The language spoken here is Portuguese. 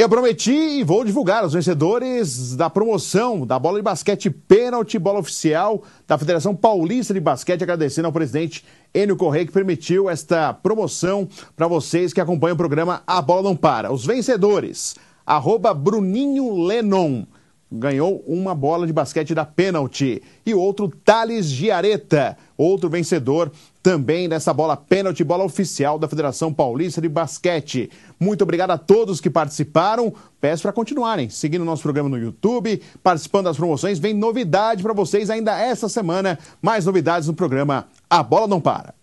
Eu prometi e vou divulgar os vencedores da promoção da bola de basquete pênalti, bola oficial da Federação Paulista de Basquete, agradecendo ao presidente Enio Correia que permitiu esta promoção para vocês que acompanham o programa A Bola Não Para. Os vencedores, arroba Bruninho Lenon, ganhou uma bola de basquete da pênalti e outro Thales Giareta, Outro vencedor também nessa bola pênalti, bola oficial da Federação Paulista de Basquete. Muito obrigado a todos que participaram. Peço para continuarem seguindo o nosso programa no YouTube, participando das promoções. Vem novidade para vocês ainda esta semana. Mais novidades no programa A Bola Não Para.